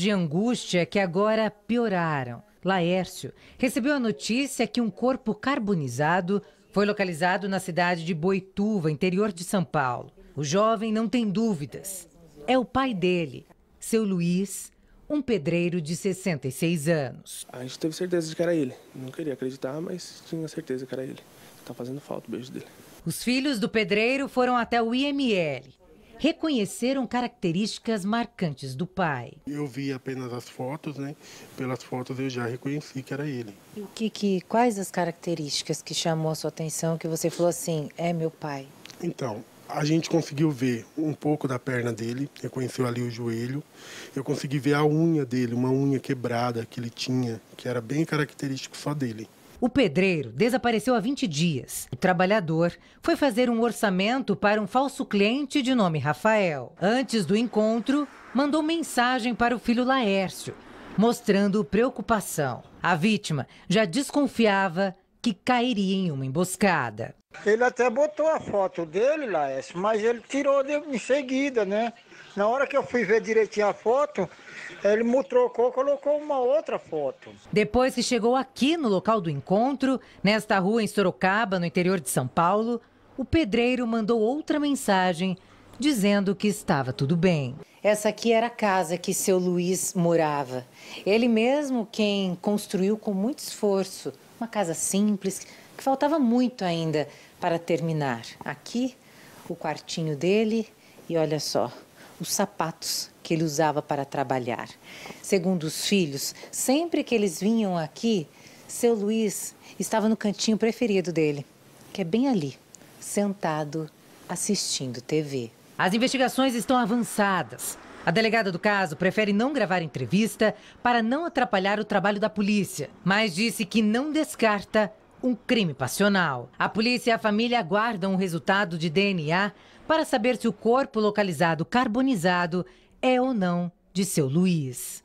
de angústia que agora pioraram. Laércio recebeu a notícia que um corpo carbonizado foi localizado na cidade de Boituva, interior de São Paulo. O jovem não tem dúvidas. É o pai dele, seu Luiz, um pedreiro de 66 anos. A gente teve certeza de que era ele. Não queria acreditar, mas tinha certeza que era ele. Está fazendo falta o beijo dele. Os filhos do pedreiro foram até o IML reconheceram características marcantes do pai. Eu vi apenas as fotos, né? Pelas fotos eu já reconheci que era ele. E o que, que quais as características que chamou a sua atenção que você falou assim, é meu pai? Então, a gente conseguiu ver um pouco da perna dele, reconheceu ali o joelho. Eu consegui ver a unha dele, uma unha quebrada que ele tinha, que era bem característico só dele. O pedreiro desapareceu há 20 dias. O trabalhador foi fazer um orçamento para um falso cliente de nome Rafael. Antes do encontro, mandou mensagem para o filho Laércio, mostrando preocupação. A vítima já desconfiava que cairia em uma emboscada. Ele até botou a foto dele, Laércio, mas ele tirou de, em seguida, né? Na hora que eu fui ver direitinho a foto, ele trocou, colocou uma outra foto. Depois que chegou aqui no local do encontro, nesta rua em Sorocaba, no interior de São Paulo, o pedreiro mandou outra mensagem dizendo que estava tudo bem. Essa aqui era a casa que seu Luiz morava. Ele mesmo quem construiu com muito esforço, uma casa simples, que faltava muito ainda para terminar. Aqui, o quartinho dele e olha só, os sapatos que ele usava para trabalhar. Segundo os filhos, sempre que eles vinham aqui, seu Luiz estava no cantinho preferido dele, que é bem ali, sentado assistindo TV. As investigações estão avançadas. A delegada do caso prefere não gravar entrevista para não atrapalhar o trabalho da polícia, mas disse que não descarta um crime passional. A polícia e a família aguardam o resultado de DNA para saber se o corpo localizado carbonizado é ou não de seu Luiz.